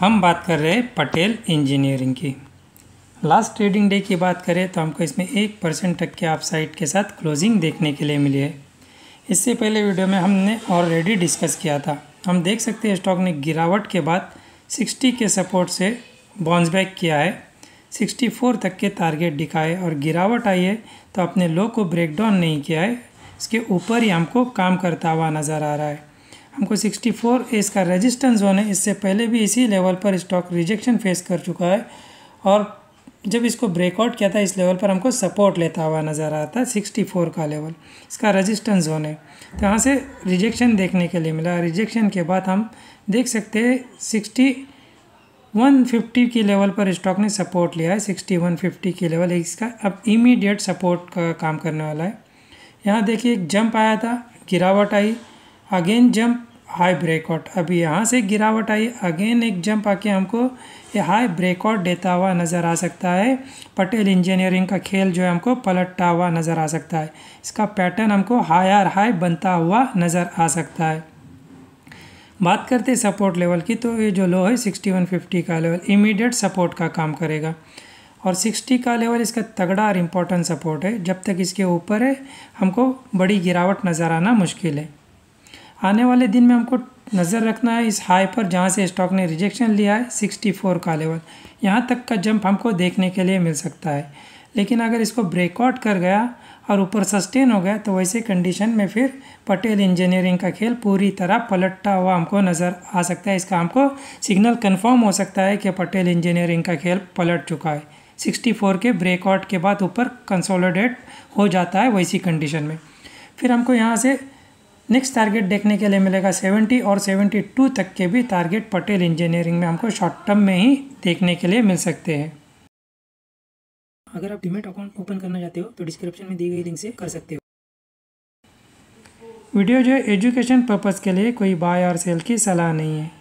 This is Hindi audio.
हम बात कर रहे हैं पटेल इंजीनियरिंग की लास्ट ट्रेडिंग डे की बात करें तो हमको इसमें एक परसेंट तक के अपसाइड के साथ क्लोजिंग देखने के लिए मिली है इससे पहले वीडियो में हमने ऑलरेडी डिस्कस किया था हम देख सकते हैं स्टॉक ने गिरावट के बाद 60 के सपोर्ट से बाउंस बैक किया है 64 तक के टारगेट दिखाए और गिरावट आई है तो अपने लो को ब्रेक डाउन नहीं किया है इसके ऊपर ही हमको काम करता हुआ नज़र आ रहा है हमको 64 फोर इसका रेजिस्टेंस जोन है इससे पहले भी इसी लेवल पर स्टॉक रिजेक्शन फेस कर चुका है और जब इसको ब्रेकआउट किया था इस लेवल पर हमको सपोर्ट लेता हुआ नज़र आता था 64 का लेवल इसका रेजिस्टेंस जोन है तो यहाँ से रिजेक्शन देखने के लिए मिला रिजेक्शन के बाद हम देख सकते हैं सिक्सटी वन फिफ्टी के लेवल पर स्टॉक ने सपोर्ट लिया है सिक्सटी वन फिफ्टी लेवल इसका अब इमीडिएट सपोर्ट का काम करने वाला है यहाँ देखिए एक जंप आया था गिरावट आई अगेन जंप हाई ब्रेकआउट अभी यहाँ से गिरावट आई अगेन एक जंप आके हमको ये हाई ब्रेकआउट देता हुआ नज़र आ सकता है पटेल इंजीनियरिंग का खेल जो है हमको पलटता हुआ नज़र आ सकता है इसका पैटर्न हमको हाई आर हाई बनता हुआ नज़र आ सकता है बात करते सपोर्ट लेवल की तो ये जो लो है सिक्सटी वन फिफ्टी का लेवल इमीडिएट सपोर्ट का काम करेगा और सिक्सटी का लेवल इसका तगड़ा और इम्पोर्टेंट सपोर्ट है जब तक इसके ऊपर है हमको बड़ी गिरावट नज़र आना मुश्किल है आने वाले दिन में हमको नज़र रखना है इस हाई पर जहाँ से स्टॉक ने रिजेक्शन लिया है 64 का लेवल यहाँ तक का जंप हमको देखने के लिए मिल सकता है लेकिन अगर इसको ब्रेकआउट कर गया और ऊपर सस्टेन हो गया तो वैसे कंडीशन में फिर पटेल इंजीनियरिंग का खेल पूरी तरह पलटता हुआ हमको नज़र आ सकता है इसका हमको सिग्नल कन्फर्म हो सकता है कि पटेल इंजीनियरिंग का खेल पलट चुका है 64 के ब्रेकआउट के बाद ऊपर कंसोलिडेट हो जाता है वैसी कंडीशन में फिर हमको यहाँ से नेक्स्ट टारगेट देखने के लिए मिलेगा 70 और 72 तक के भी टारगेट पटेल इंजीनियरिंग में हमको शॉर्ट टर्म में ही देखने के लिए मिल सकते हैं अगर आप डिमेट अकाउंट ओपन करना चाहते हो तो डिस्क्रिप्शन में दी गई लिंक से कर सकते हो वीडियो जो है एजुकेशन पर्पज़ के लिए कोई बाय और सेल की सलाह नहीं है